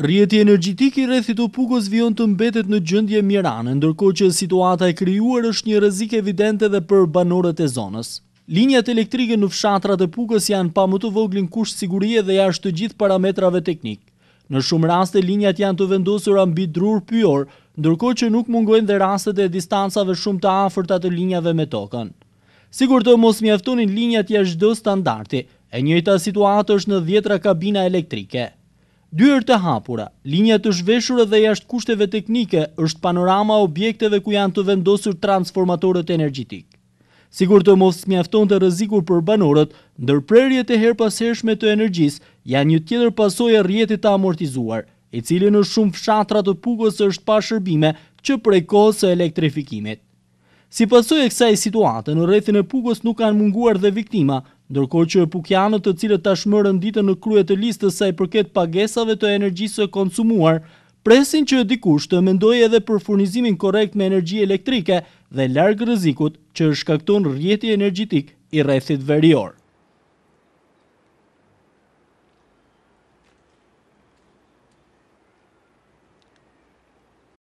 Rjeti i rrethit të pukës vion të mbetet në gjëndje mirane, ndërko që situata e kryuar është një rëzik evidente dhe për banorët e zonës. Linjat elektrike në fshatrat e pukës janë pa më të voglin kusht sigurie dhe jashtë të gjithë parametrave teknik. Në shumë raste, linjat janë të vendosur mbi drur pyjor, ndërko që nuk mungojnë dhe rastet e distansave shumë të afërta të linjave me tokën. Sigur të mos mjeftonin linjat jashtë do standarti, e njëjta situatë është në dhjetra kabina elektrike. Dyrë të hapura, linja të zhveshurë dhe jashtë kushteve teknike është panorama objekteve ku janë të vendosur transformatorët energjitik. Sigur të mos mjafton të rëzikur për banorët, ndërprerje të her pasershme të energjis janë një tjeder pasoja rjetit të amortizuar, i cili në shumë fshatrat të pukës është pa shërbime që prej kohës e elektrifikimit. Si pasoj e kësaj situatë, në rrethin e pukës nuk kanë munguar dhe viktima, Ndërko që Pukjanët të cilët tashmë rënditë në kryet të listës sa i përket pagesave të energjisë konsumuar, presin që dikush të mendoj edhe për furnizimin korekt me energji elektrike dhe largë rëzikut që është kakton rjeti energjitik i rethit verior.